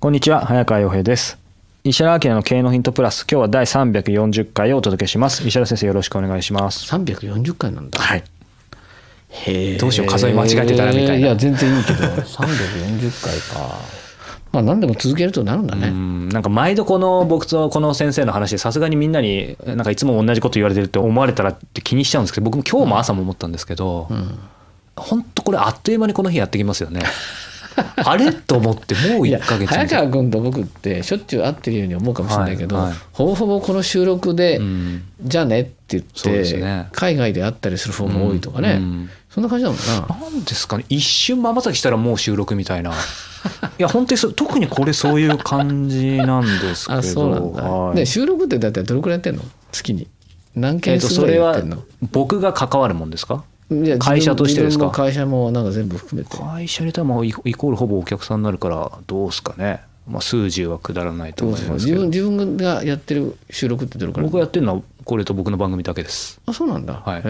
こんにちは、早川洋平です。石原明の経営のヒントプラス、今日は第340回をお届けします。石原先生、よろしくお願いします。340回なんだ。はい。へどうしよう、数え間違えてたらみたいな。いや、全然いいけど、340回か。まあ何でも続けるとなるんだねん。なんか毎度この僕とこの先生の話でさすがにみんなになんかいつも同じこと言われてるって思われたらって気にしちゃうんですけど僕も今日も朝も思ったんですけど、うん、本当これあっという間にこの日やってきますよね。あれと思ってもう1か月早川君と僕ってしょっちゅう会ってるように思うかもしれないけど、はいはい、ほぼほぼこの収録で、じゃあねって言って、ね、海外で会ったりする方も多いとかね、うんうん、そんな感じなのかな。なんですかね一瞬まばたきしたらもう収録みたいな。いや本当にそ特にこれそういう感じなんですけど あそうなんだ、はい、収録ってだってどれくらいやってんの月に何件ぐらやってんの、えー、僕が関わるもんですか会社としてですか会社もなんか全部含めて会社で多分イコールほぼお客さんになるからどうすかねまあ、数十はくだらないと思いますけど自分がやってる収録ってどれくらい僕がやってるのはこれと僕の番組だけですあそうなんだ、はい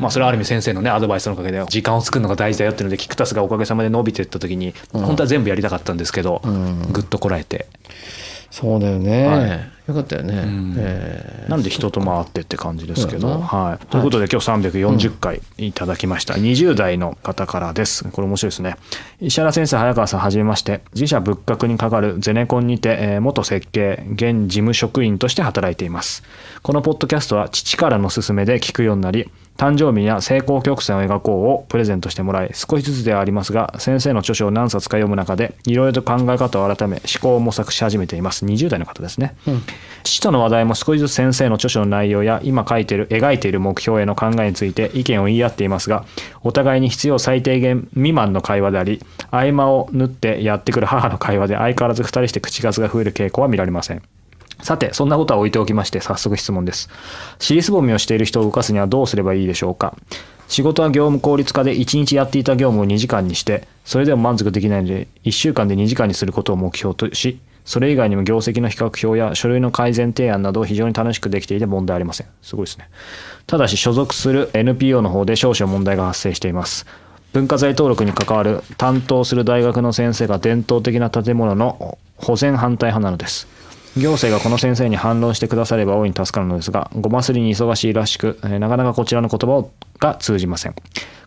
まあ、それはある意味先生のねアドバイスのおかげで時間を作るのが大事だよっていうので菊田スがおかげさまで伸びてった時に、ん、本当は全部やりたかったんですけど、うん、ぐっとこらえて。うんそうだよね、はい、よかったよね、うんえー、なんで人と回ってって感じですけど、はい、ということで今日340回いただきました、うん、20代の方からですこれ面白いですね石原先生早川さんはじめまして自社仏閣にかかるゼネコンにて、え元設計現事務職員として働いていますこのポッドキャストは父からの勧めで聞くようになり誕生日や成功曲線を描こうをプレゼントしてもらい、少しずつではありますが、先生の著書を何冊か読む中で、いろいろと考え方を改め、思考を模索し始めています。20代の方ですね。うん、死との話題も少しずつ先生の著書の内容や、今書いてる、描いている目標への考えについて意見を言い合っていますが、お互いに必要最低限未満の会話であり、合間を縫ってやってくる母の会話で相変わらず2人して口数が増える傾向は見られません。さて、そんなことは置いておきまして、早速質問です。尻すぼみをしている人を動かすにはどうすればいいでしょうか仕事は業務効率化で1日やっていた業務を2時間にして、それでも満足できないので、1週間で2時間にすることを目標とし、それ以外にも業績の比較表や書類の改善提案など非常に楽しくできていて問題ありません。すごいですね。ただし所属する NPO の方で少々問題が発生しています。文化財登録に関わる担当する大学の先生が伝統的な建物の保全反対派なのです。行政がこの先生に反論してくだされば大いに助かるのですが、ごますりに忙しいらしく、なかなかこちらの言葉をが通じません。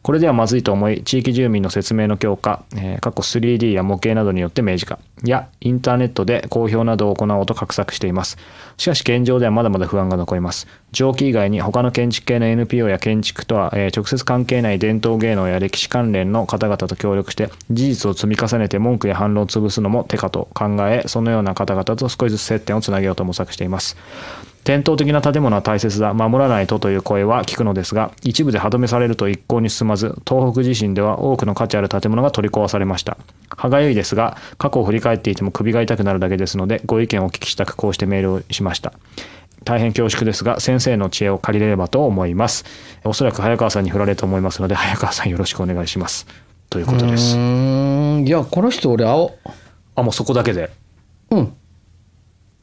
これではまずいと思い、地域住民の説明の強化、えー、過去 3D や模型などによって明示化、やインターネットで公表などを行おうと画策しています。しかし現状ではまだまだ不安が残ります。上記以外に他の建築系の NPO や建築とは、えー、直接関係ない伝統芸能や歴史関連の方々と協力して事実を積み重ねて文句や反論を潰すのも手かと考え、そのような方々と少しずつ接点をつなげようと模索しています。伝統的な建物は大切だ、守らないとという声は聞くのですが、一部で歯止めされると一向に進まず、東北地震では多くの価値ある建物が取り壊されました。歯がゆいですが、過去を振り返っていても首が痛くなるだけですので、ご意見をお聞きしたく、こうしてメールをしました。大変恐縮ですが、先生の知恵を借りれればと思います。おそらく早川さんに振られると思いますので、早川さんよろしくお願いします。ということです。いや、この人俺青。あ、もうそこだけで。うん。っ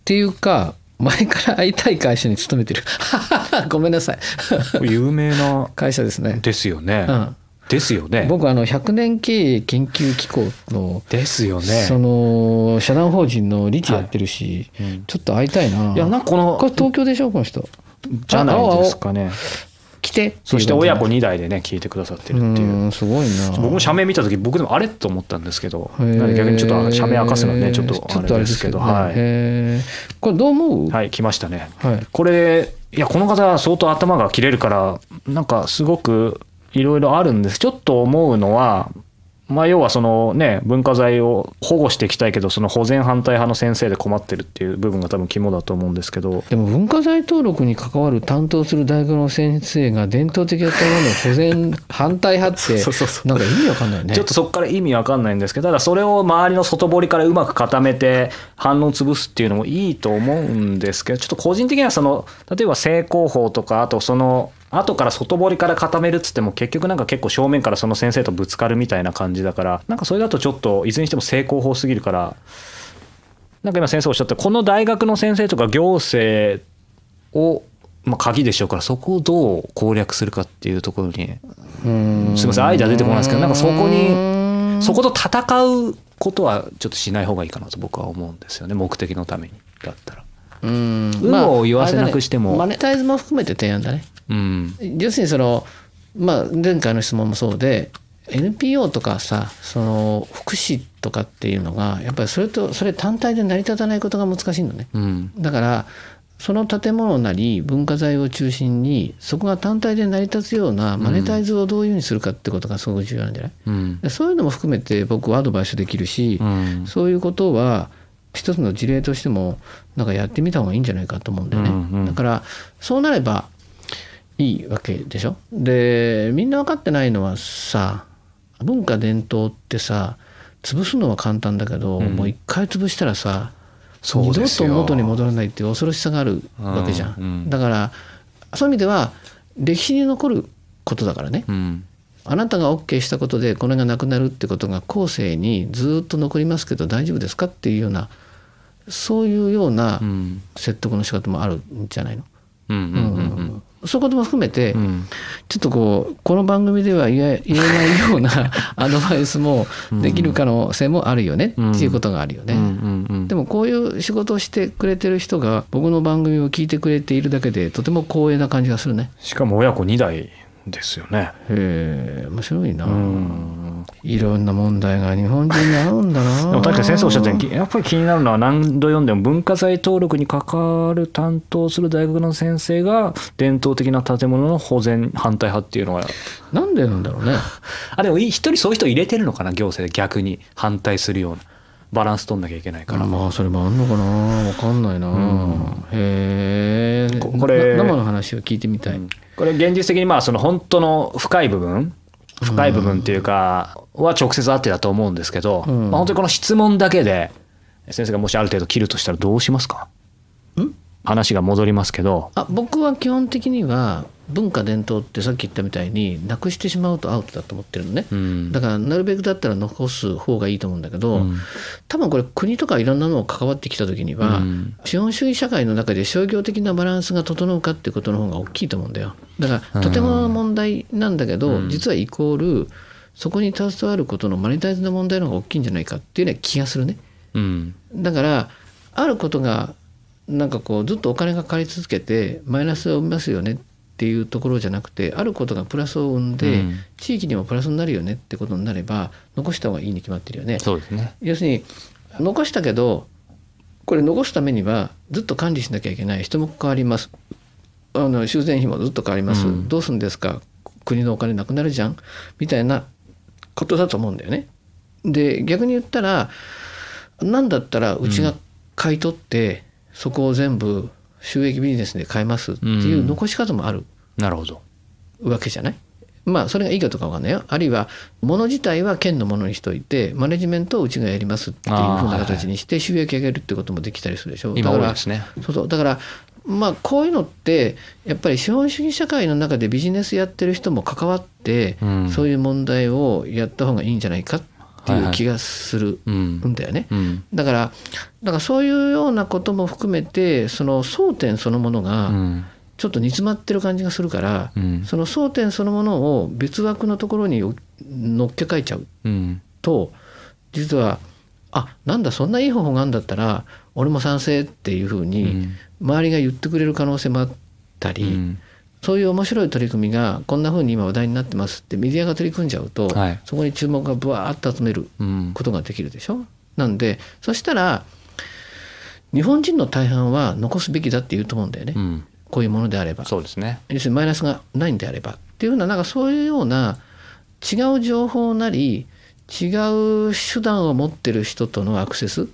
ていうか、前から会いたい会社に勤めてる ごめんなさい有名な会社ですねですよね、うん、ですよね僕あの100年経営研究機構のですよねその社団法人の理事やってるし、はいうん、ちょっと会いたいないやなんかこのこれ東京でしょこの人じゃないですかね来てそして親子2代でね聞いてくださってるっていうすごいな僕も社名見た時僕でもあれと思ったんですけど逆にちょっと社名明かすのはねちょっとあれですけど、ね、はいこれどう思うはい来ましたね、はい、これいやこの方相当頭が切れるからなんかすごくいろいろあるんですちょっと思うのはまあ、要はそのね文化財を保護していきたいけどその保全反対派の先生で困ってるっていう部分が多分肝だと思うんですけどでも文化財登録に関わる担当する大学の先生が伝統的ったものを保全反対派って なんか意味わかんないねちょっとそこから意味わかんないんですけどただそれを周りの外堀からうまく固めて反論潰すっていうのもいいと思うんですけどちょっと個人的にはその例えば正攻法とかあとその後から外堀から固めるっつっても結局なんか結構正面からその先生とぶつかるみたいな感じだからなんかそれだとちょっといずれにしても成功法すぎるからなんか今先生おっしゃったこの大学の先生とか行政をまあ、鍵でしょうからそこをどう攻略するかっていうところにすみませんアイデア出てこないですけどなんかそこにそこと戦うことはちょっとしない方がいいかなと僕は思うんですよね目的のためにだったら。うん、まを言わせなくしても、ね、マネタイズも含めて提案だねうん、要するにその、まあ、前回の質問もそうで NPO とかさその福祉とかっていうのがやっぱりそれとそれ単体で成り立たないことが難しいのね。うん、だからその建物なり文化財を中心にそこが単体で成り立つようなマネタイズをどういうふうにするかってことがすごく重要なんじゃない、うん、そういうのも含めて僕はアドバイスできるし、うん、そういうことは一つの事例としてもなんかやってみた方がいいんじゃないかと思うんだよね。うんうん、だからそうなればいいわけでしょでみんな分かってないのはさ文化伝統ってさ潰すのは簡単だけど、うん、もう一回潰したらさ二度と元に戻らないっていう恐ろしさがあるわけじゃん、うんうん、だからそういう意味では歴史に残ることだからね、あなたが OK したことでこれがなくなるってことが後世にずっと残りますけど大丈夫ですかっていうようなそういうような説得の仕方もあるんじゃないの、うんうんうんうんそことも含めて、うん、ちょっとこうこの番組では言え言えないような アドバイスもできる可能性もあるよねっていうことがあるよね。でもこういう仕事をしてくれてる人が僕の番組を聞いてくれているだけでとても光栄な感じがするね。しかも親子2代ですよね。へえ面白いな、いろんな問題が日本人に合うんだな でも確かに先生おっしゃったようにやっぱり気になるのは何度読んでも文化財登録に関わる担当する大学の先生が伝統的な建物の保全反対派っていうのは。なんでなんだろうね あでも一人そういう人入れてるのかな行政で逆に反対するような。バランス取んなきゃいけないからまあそれもあんのかな分かんないな、うん、へえこれ生の話を聞いてみたい、うん、これ現実的にまあその本当の深い部分深い部分っていうかは直接あってだと思うんですけど、うん、まあ、本当にこの質問だけで先生がもしある程度切るとしたらどうしますか話が戻りますけどあ僕は基本的には文化伝統ってさっき言ったみたいになくしてしまうとアウトだと思ってるのね、うん、だからなるべくだったら残す方がいいと思うんだけど、うん、多分これ国とかいろんなのを関わってきた時には、うん、資本主義社会の中で商業的なバランスが整うかっていうことの方が大きいと思うんだよだからとても問題なんだけど、実はイコールそこに携わることのマネタイズの問題の方が大きいんじゃないかっていうような気がするね、だからあることがなんかこうずっとお金が借り続けてマイナスを生みますよねっっていうところじゃなくてあることがプラスを生んで、うん、地域にもプラスになるよねってことになれば残した方がいいに決まってるよね。そうですね要するに残したけどこれ残すためにはずっと管理しなきゃいけない人も変わりますあの修繕費もずっと変わります、うん、どうするんですか国のお金なくなるじゃんみたいなことだと思うんだよね。で逆に言ったら何だったらうちが買い取って、うん、そこを全部収益ビジネスで買えますっていう残し方もあるなるほどわけじゃないまあそれがいいかとかわかんないよあるいは物自体は県のものにしといてマネジメントをうちがやりますっていうふうな形にして収益上げるってこともできたりするでしょ、はい、だから、ね、そうそうだからまあこういうのってやっぱり資本主義社会の中でビジネスやってる人も関わって、そういう問題をやった方がいいんじゃないかっっていう気がするんだよね。だからだからそういうようなことも含めてその争点そのものが、ちょっと煮詰まってる感じがするから、うん、その争点そのものを別枠のところにのっけかえちゃうと、うん、実はあなんだそんないい方法があるんだったら俺も賛成っていうふうに周りが言ってくれる可能性もあったり、うそういう面白い取り組みがこんなふうに今話題になってますってメディアが取り組んじゃうと、はい、そこに注目がぶわーっと集めることができるでしょ。うん、なんでそしたら日本人の大半は残すべきだって言うと思うんだよね、うん、こういうものであればそうですね要するにマイナスがないんであればっていうようななんかそういうような違う情報なり違う手段を持ってる人とのアクセス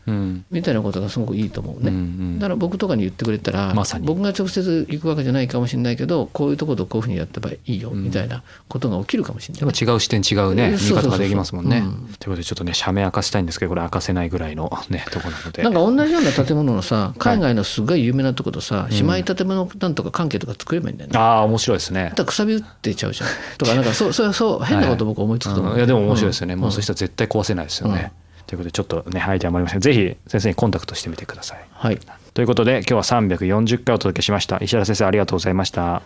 みたいなことがすごくいいと思うね、うんうん、だから僕とかに言ってくれたら、ま、僕が直接行くわけじゃないかもしれないけどこういうとことこういうふうにやった合いいよみたいなことが起きるかもしれない、うん、でも違う視点違うね見方ができますもんね。ということでちょっとね社名明かしたいんですけどこれ明かせないぐらいのねとこなのでなんか同じような建物のさ海外のすごい有名なとことさ、はい、姉妹建物なんとか関係とか作ればいいんだよね、ああ面白いですね。だくさび打ってちゃうじゃんとかなんかそうそうそう変なこと僕思いつくと思う、はい、いやでも面白いですよね、もうそしは絶対壊せないですよね。うん、ということでちょっとねアイデアもありませんぜひ先生にコンタクトしてみてください。はい、ということで今日は340回お届けしました石原先生ありがとうございました。